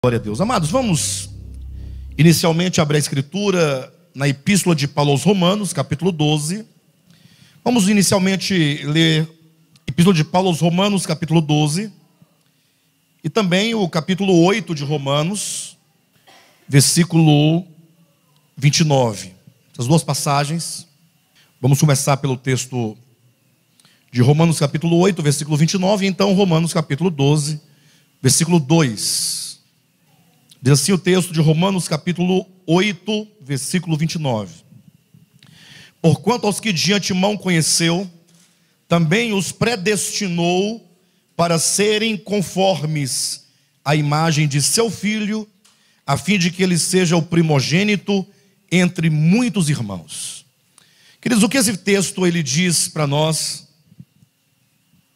Glória a Deus. Amados, vamos inicialmente abrir a escritura na Epístola de Paulo aos Romanos, capítulo 12. Vamos inicialmente ler Epístola de Paulo aos Romanos, capítulo 12, e também o capítulo 8 de Romanos, versículo 29. Essas duas passagens. Vamos começar pelo texto de Romanos capítulo 8, versículo 29, e então Romanos capítulo 12, versículo 2. Diz assim o texto de Romanos, capítulo 8, versículo 29. Porquanto aos que de antemão conheceu, também os predestinou para serem conformes à imagem de seu filho, a fim de que ele seja o primogênito entre muitos irmãos. Queridos, o que esse texto ele diz para nós,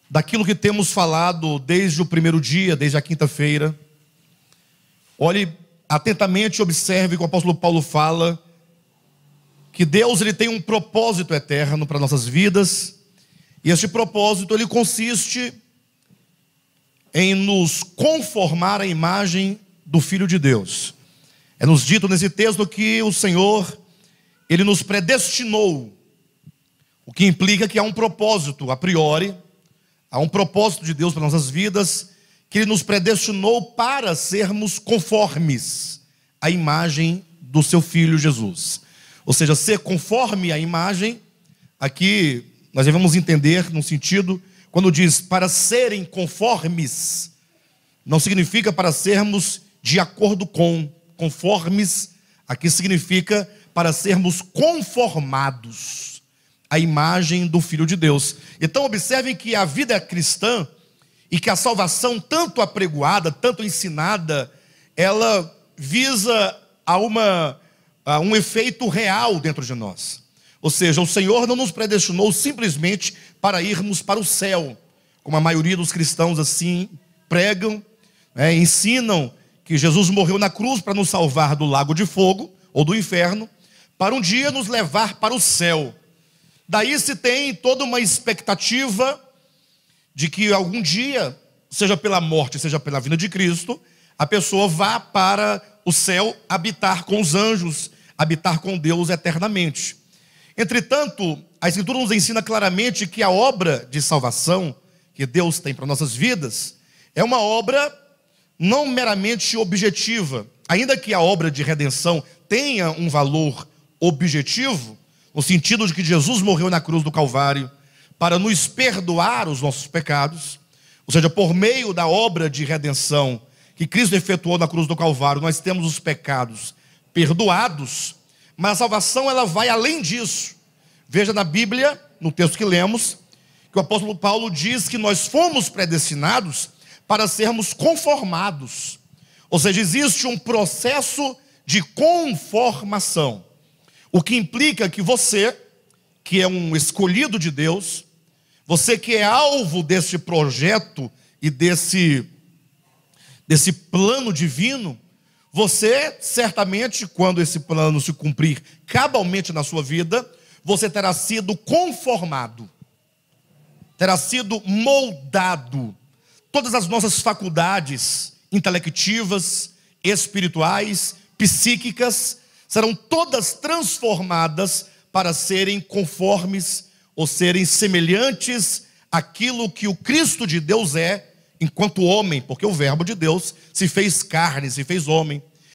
daquilo que temos falado desde o primeiro dia, desde a quinta-feira, Olhe atentamente e observe que o apóstolo Paulo fala que Deus ele tem um propósito eterno para nossas vidas, e esse propósito ele consiste em nos conformar à imagem do filho de Deus. É nos dito nesse texto que o Senhor ele nos predestinou, o que implica que há um propósito a priori, há um propósito de Deus para nossas vidas, que Ele nos predestinou para sermos conformes à imagem do Seu Filho Jesus. Ou seja, ser conforme à imagem, aqui nós devemos entender no sentido, quando diz para serem conformes, não significa para sermos de acordo com, conformes, aqui significa para sermos conformados à imagem do Filho de Deus. Então, observem que a vida cristã e que a salvação, tanto apregoada, tanto ensinada, ela visa a, uma, a um efeito real dentro de nós. Ou seja, o Senhor não nos predestinou simplesmente para irmos para o céu, como a maioria dos cristãos assim pregam, né, ensinam que Jesus morreu na cruz para nos salvar do lago de fogo ou do inferno, para um dia nos levar para o céu. Daí se tem toda uma expectativa de que algum dia, seja pela morte, seja pela vinda de Cristo, a pessoa vá para o céu habitar com os anjos, habitar com Deus eternamente. Entretanto, a Escritura nos ensina claramente que a obra de salvação que Deus tem para nossas vidas é uma obra não meramente objetiva. Ainda que a obra de redenção tenha um valor objetivo, no sentido de que Jesus morreu na cruz do Calvário, para nos perdoar os nossos pecados, ou seja, por meio da obra de redenção que Cristo efetuou na cruz do Calvário, nós temos os pecados perdoados, mas a salvação ela vai além disso. Veja na Bíblia, no texto que lemos, que o apóstolo Paulo diz que nós fomos predestinados para sermos conformados. Ou seja, existe um processo de conformação, o que implica que você, que é um escolhido de Deus, você que é alvo desse projeto e desse, desse plano divino, você certamente, quando esse plano se cumprir cabalmente na sua vida, você terá sido conformado, terá sido moldado. Todas as nossas faculdades intelectivas, espirituais, psíquicas, serão todas transformadas para serem conformes ou serem semelhantes àquilo que o Cristo de Deus é, enquanto homem, porque o Verbo de Deus se fez carne, se fez homem.